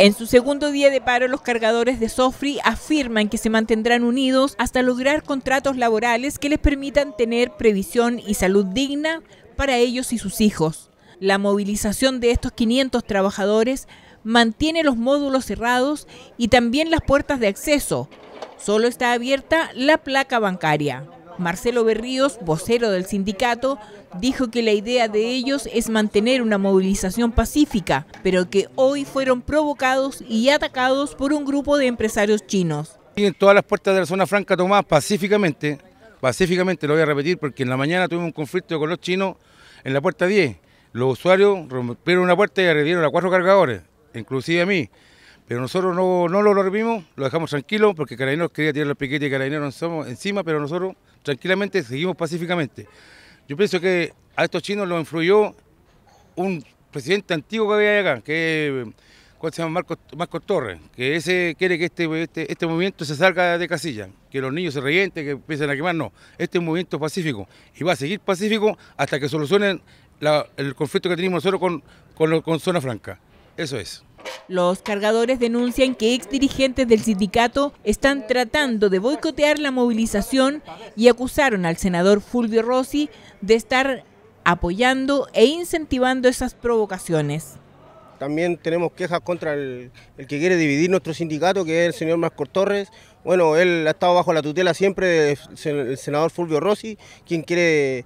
En su segundo día de paro, los cargadores de Sofri afirman que se mantendrán unidos hasta lograr contratos laborales que les permitan tener previsión y salud digna para ellos y sus hijos. La movilización de estos 500 trabajadores mantiene los módulos cerrados y también las puertas de acceso. Solo está abierta la placa bancaria. Marcelo Berríos, vocero del sindicato, dijo que la idea de ellos es mantener una movilización pacífica, pero que hoy fueron provocados y atacados por un grupo de empresarios chinos. Tienen en todas las puertas de la zona franca tomadas pacíficamente, pacíficamente lo voy a repetir porque en la mañana tuvimos un conflicto con los chinos en la puerta 10. Los usuarios rompieron una puerta y agredieron a cuatro cargadores, inclusive a mí. Pero nosotros no, no lo revimos, lo dejamos tranquilo porque Carabineros quería tirar los piquetes y Carabineros encima, pero nosotros tranquilamente seguimos pacíficamente. Yo pienso que a estos chinos los influyó un presidente antiguo que había acá, que se llama? Marcos, Torres, que ese quiere que este, este, este, movimiento se salga de casilla, que los niños se revienten, que empiecen a quemar, no. Este es un movimiento pacífico y va a seguir pacífico hasta que solucionen el conflicto que tenemos nosotros con, con Zona Franca. Eso es. Los cargadores denuncian que ex dirigentes del sindicato están tratando de boicotear la movilización y acusaron al senador Fulvio Rossi de estar apoyando e incentivando esas provocaciones. También tenemos quejas contra el, que quiere dividir nuestro sindicato, que es el señor Marcos Torres. Bueno, él ha estado bajo la tutela siempre del senador Fulvio Rossi, quien quiere...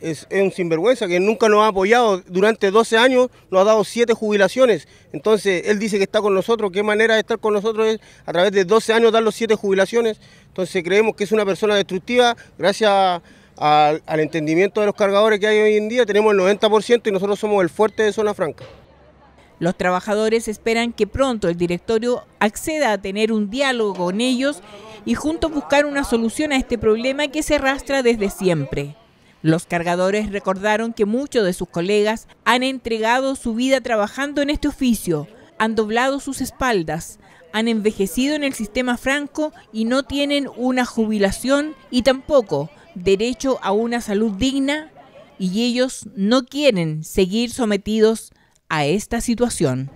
es, un sinvergüenza, que nunca nos ha apoyado. Durante 12 años nos ha dado 7 jubilaciones. Entonces, él dice que está con nosotros. ¿Qué manera de estar con nosotros es a través de 12 años dar los 7 jubilaciones? Entonces, creemos que es una persona destructiva. Gracias al, entendimiento de los cargadores que hay hoy en día, tenemos el 90% y nosotros somos el fuerte de zona franca. Los trabajadores esperan que pronto el directorio acceda a tener un diálogo con ellos y juntos buscar una solución a este problema que se arrastra desde siempre. Los cargadores recordaron que muchos de sus colegas han entregado su vida trabajando en este oficio, han doblado sus espaldas, han envejecido en el sistema franco y no tienen una jubilación y tampoco derecho a una salud digna y ellos no quieren seguir sometidos a a esta situación.